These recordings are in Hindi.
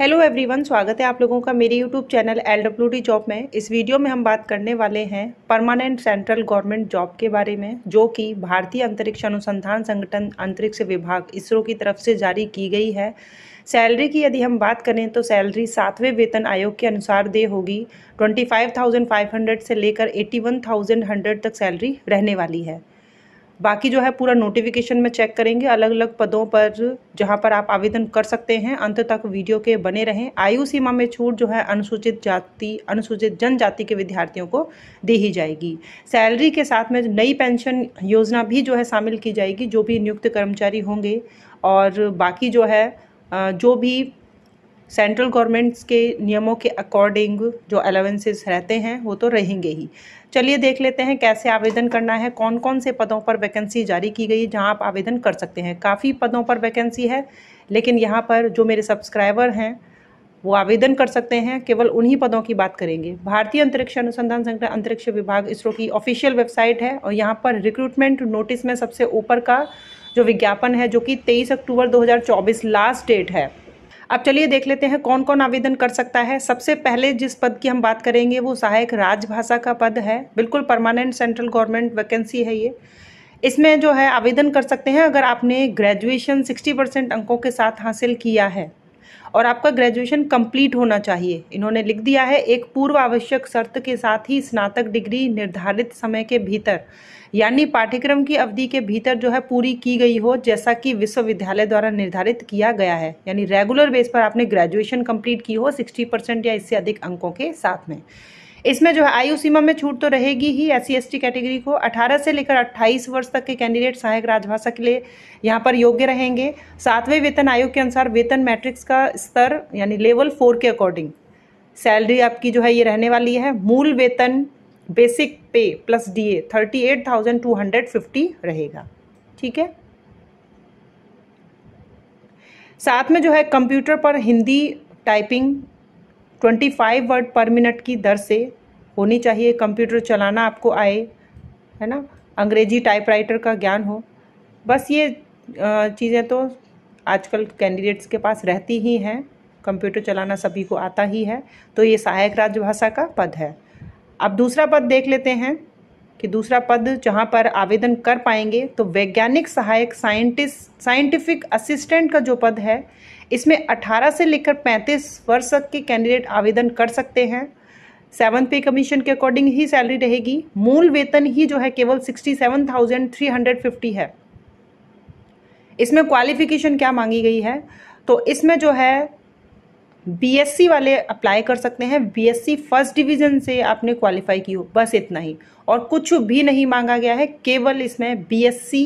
हेलो एवरीवन स्वागत है आप लोगों का मेरे YouTube channel L W D job में इस वीडियो में हम बात करने वाले हैं परमानेंट सेंट्रल गवर्नमेंट जॉब के बारे में जो कि भारतीय अंतरिक्ष अनुसंधान संगठन अंतरिक्ष विभाग इसरो की तरफ से जारी की गई है सैलरी की यदि हम बात करें तो सैलरी सातवें वेतन आयोग के अनुसार दे होगी twenty five thousand five hundred से लेकर एट्टी वन थाउजेंड हंड्रेड तक सैलरी रहने वाली है बाकी जो है पूरा नोटिफिकेशन में चेक करेंगे अलग अलग पदों पर जहां पर आप आवेदन कर सकते हैं अंत तक वीडियो के बने रहें आयु सीमा में छूट जो है अनुसूचित जाति अनुसूचित जनजाति के विद्यार्थियों को दी ही जाएगी सैलरी के साथ में नई पेंशन योजना भी जो है शामिल की जाएगी जो भी नियुक्त कर्मचारी होंगे और बाकी जो है जो भी सेंट्रल गवर्नमेंट्स के नियमों के अकॉर्डिंग जो अलावेंसेज रहते हैं वो तो रहेंगे ही चलिए देख लेते हैं कैसे आवेदन करना है कौन कौन से पदों पर वैकेंसी जारी की गई है जहाँ आप आवेदन कर सकते हैं काफ़ी पदों पर वैकेंसी है लेकिन यहाँ पर जो मेरे सब्सक्राइबर हैं वो आवेदन कर सकते हैं केवल उन्हीं पदों की बात करेंगे भारतीय अंतरिक्ष अनुसंधान संगठन अंतरिक्ष विभाग इसरो की ऑफिशियल वेबसाइट है और यहाँ पर रिक्रूटमेंट नोटिस में सबसे ऊपर का जो विज्ञापन है जो कि 23 अक्टूबर 2024 लास्ट डेट है अब चलिए देख लेते हैं कौन कौन आवेदन कर सकता है सबसे पहले जिस पद की हम बात करेंगे वो सहायक राजभाषा का पद है बिल्कुल परमानेंट सेंट्रल गवर्नमेंट वैकेंसी है ये इसमें जो है आवेदन कर सकते हैं अगर आपने ग्रेजुएशन 60 परसेंट अंकों के साथ हासिल किया है और आपका ग्रेजुएशन कंप्लीट होना चाहिए इन्होंने लिख दिया है एक पूर्व आवश्यक शर्त के साथ ही स्नातक डिग्री निर्धारित समय के भीतर यानी पाठ्यक्रम की अवधि के भीतर जो है पूरी की गई हो जैसा कि विश्वविद्यालय द्वारा निर्धारित किया गया है यानी रेगुलर बेस पर आपने ग्रेजुएशन कंप्लीट की हो 60 परसेंट या इससे अधिक अंकों के साथ में इसमें जो है आयु सीमा में छूट तो रहेगी ही एस सी कैटेगरी को 18 से लेकर 28 वर्ष तक के कैंडिडेट सहायक राजभाषा के लिए यहाँ पर योग्य रहेंगे सातवें वेतन आयोग के अनुसार वेतन मैट्रिक्स का स्तर यानी लेवल फोर के अकॉर्डिंग सैलरी आपकी जो है ये रहने वाली है मूल वेतन बेसिक पे प्लस डी ए रहेगा ठीक है साथ में जो है कंप्यूटर पर Hindi typing 25 word per minute की दर से होनी चाहिए कंप्यूटर चलाना आपको आए है ना अंग्रेजी टाइपराइटर का ज्ञान हो बस ये चीज़ें तो आजकल कैंडिडेट्स के पास रहती ही हैं कंप्यूटर चलाना सभी को आता ही है तो ये सहायक राजभाषा का पद है अब दूसरा पद देख लेते हैं कि दूसरा पद जहाँ पर आवेदन कर पाएंगे तो वैज्ञानिक सहायक साइंटिस्ट साइंटिफिक असिस्टेंट का जो पद है इसमें 18 से लेकर 35 वर्ष तक के कैंडिडेट आवेदन कर सकते हैं सेवन पे कमीशन के अकॉर्डिंग ही सैलरी रहेगी मूल वेतन ही जो है केवल sixty seven thousand three hundred fifty है इसमें क्वालिफिकेशन क्या मांगी गई है तो इसमें जो है बीएससी वाले अप्लाई कर सकते हैं बीएससी फर्स्ट डिवीजन से आपने क्वालिफाई की हो बस इतना ही और कुछ भी नहीं मांगा गया है केवल इसमें बीएससी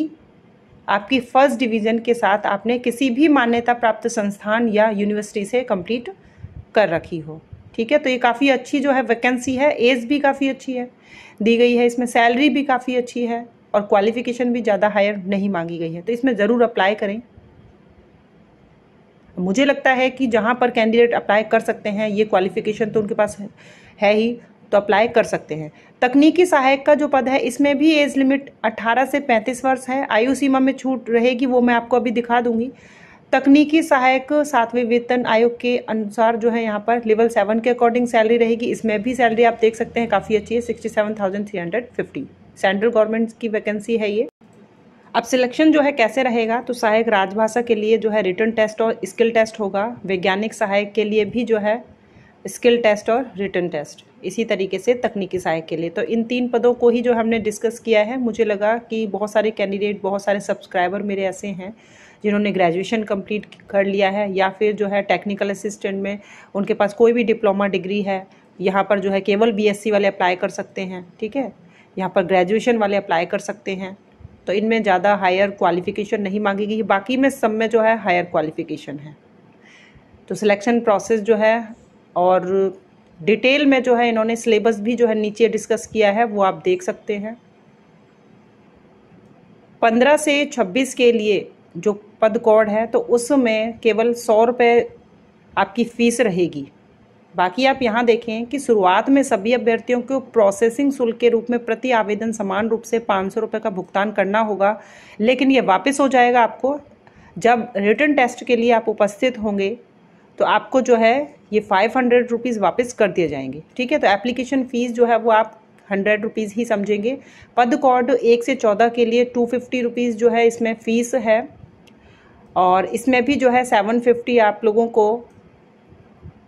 आपकी फर्स्ट डिवीज़न के साथ आपने किसी भी मान्यता प्राप्त संस्थान या यूनिवर्सिटी से कंप्लीट कर रखी हो ठीक है तो ये काफ़ी अच्छी जो है वैकेंसी है एज भी काफ़ी अच्छी है दी गई है इसमें सैलरी भी काफ़ी अच्छी है और क्वालिफिकेशन भी ज़्यादा हायर नहीं मांगी गई है तो इसमें ज़रूर अप्लाई करें मुझे लगता है कि जहाँ पर कैंडिडेट अप्लाई कर सकते हैं ये क्वालिफिकेशन तो उनके पास है ही तो अप्लाई कर सकते हैं तकनीकी सहायक का जो पद है इसमें भी एज लिमिट 18 से 35 वर्ष है आयु सीमा में छूट रहेगी वो मैं आपको अभी दिखा दूंगी तकनीकी सहायक सातवें वेतन आयोग के अनुसार जो है यहाँ पर लेवल सेवन के अकॉर्डिंग सैलरी रहेगी इसमें भी सैलरी आप देख सकते हैं काफ़ी अच्छी है sixty seven thousand three hundred fifty central government की वैकेंसी है ये अब सिलेक्शन जो है कैसे रहेगा तो सहायक राजभाषा के लिए जो है रिटर्न टेस्ट और स्किल टेस्ट होगा वैज्ञानिक सहायक के लिए भी जो है स्किल टेस्ट और रिटर्न टेस्ट इसी तरीके से तकनीकी सहायक के लिए तो इन तीन पदों को ही जो हमने डिस्कस किया है मुझे लगा कि बहुत सारे कैंडिडेट बहुत सारे सब्सक्राइबर मेरे ऐसे हैं जिन्होंने ग्रेजुएशन कंप्लीट कर लिया है या फिर जो है टेक्निकल असिस्टेंट में उनके पास कोई भी डिप्लोमा डिग्री है यहाँ पर जो है केवल बी वाले अप्लाई कर सकते हैं ठीक है यहाँ पर ग्रेजुएशन वाले अप्लाई कर सकते हैं तो इनमें ज़्यादा हायर क्वालिफिकेशन नहीं मांगी गई बाकी में सब में जो है हायर क्वालिफिकेशन है तो सिलेक्शन प्रोसेस जो है और डिटेल में जो है इन्होंने सिलेबस भी जो है नीचे डिस्कस किया है वो आप देख सकते हैं पंद्रह से छब्बीस के लिए जो पद कोड है तो उसमें केवल सौ रुपये आपकी फ़ीस रहेगी बाकी आप यहाँ देखें कि शुरुआत में सभी अभ्यर्थियों को प्रोसेसिंग शुल्क के रूप में प्रति आवेदन समान रूप से पाँच सौ रुपये का भुगतान करना होगा लेकिन ये वापस हो जाएगा आपको जब रिटर्न टेस्ट के लिए आप उपस्थित होंगे तो आपको जो है ये फाइव हंड्रेड रुपीज़ वापस कर दिए जाएंगे ठीक है तो एप्लीकेशन फ़ीस जो है वो आप हंड्रेड रुपीज़ ही समझेंगे पद कॉड एक से चौदह के लिए टू फिफ्टी रुपीज़ जो है इसमें फ़ीस है और इसमें भी जो है सेवन फिफ्टी आप लोगों को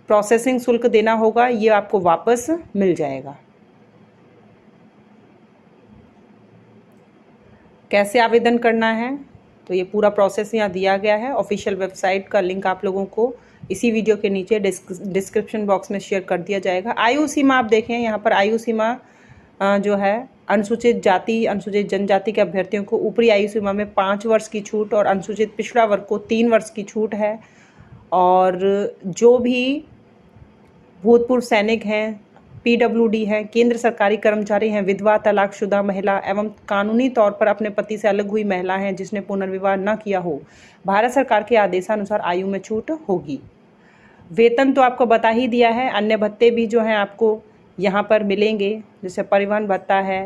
प्रोसेसिंग शुल्क देना होगा ये आपको वापस मिल जाएगा कैसे आवेदन करना है तो ये पूरा प्रोसेस यहाँ दिया गया है ऑफिशियल वेबसाइट का लिंक आप लोगों को इसी वीडियो के नीचे डिस्क्रिप्शन बॉक्स में शेयर कर दिया जाएगा आयु सीमा आप देखें यहाँ पर आयु सीमा जो है अनुसूचित जाति अनुसूचित जनजाति के अभ्यर्थियों को ऊपरी आयु सीमा में पाँच वर्ष की छूट और अनुसूचित पिछड़ा वर्ग को तीन वर्ष की छूट है और जो भी भूतपूर्व सैनिक हैं पीडब्ल्यूडी हैं केंद्र सरकारी कर्मचारी हैं विधवा तलाकशुदा महिला एवं कानूनी तौर पर अपने पति से अलग हुई महिला हैं जिसने पुनर्विवाह न किया हो भारत सरकार के आदेशानुसार आयु में छूट होगी वेतन तो आपको बता ही दिया है अन्य भत्ते भी जो हैं आपको यहाँ पर मिलेंगे जैसे परिवहन भत्ता है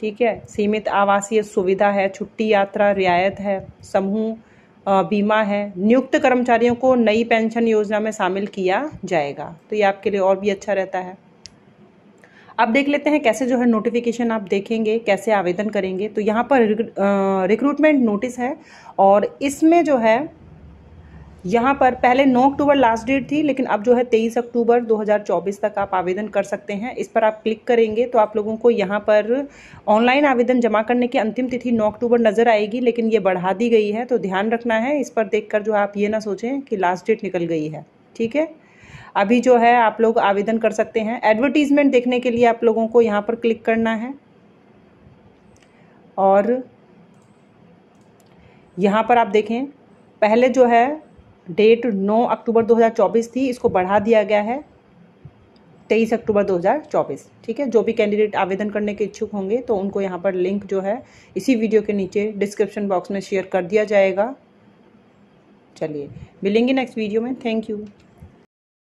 ठीक है सीमित आवासीय सुविधा है छुट्टी यात्रा रियायत है समूह बीमा है नियुक्त कर्मचारियों को नई पेंशन योजना में शामिल किया जाएगा तो ये आपके लिए और भी अच्छा रहता है अब देख लेते हैं कैसे जो है नोटिफिकेशन आप देखेंगे कैसे आवेदन करेंगे तो यहाँ पर रिक्रूटमेंट नोटिस है और इसमें जो है यहाँ पर पहले 9 अक्टूबर लास्ट डेट थी लेकिन अब जो है 23 अक्टूबर 2024 तक आप आवेदन कर सकते हैं इस पर आप क्लिक करेंगे तो आप लोगों को यहाँ पर ऑनलाइन आवेदन जमा करने की अंतिम तिथि 9 अक्टूबर नज़र आएगी लेकिन ये बढ़ा दी गई है तो ध्यान रखना है इस पर देखकर जो आप ये ना सोचें कि लास्ट डेट निकल गई है ठीक है अभी जो है आप लोग आवेदन कर सकते हैं एडवर्टीज़मेंट देखने के लिए आप लोगों को यहाँ पर क्लिक करना है और यहाँ पर आप देखें पहले जो है डेट 9 अक्टूबर 2024 थी इसको बढ़ा दिया गया है 23 अक्टूबर 2024 ठीक है जो भी कैंडिडेट आवेदन करने के इच्छुक होंगे तो उनको यहाँ पर लिंक जो है इसी वीडियो के नीचे डिस्क्रिप्शन बॉक्स में शेयर कर दिया जाएगा चलिए मिलेंगे नेक्स्ट वीडियो में थैंक यू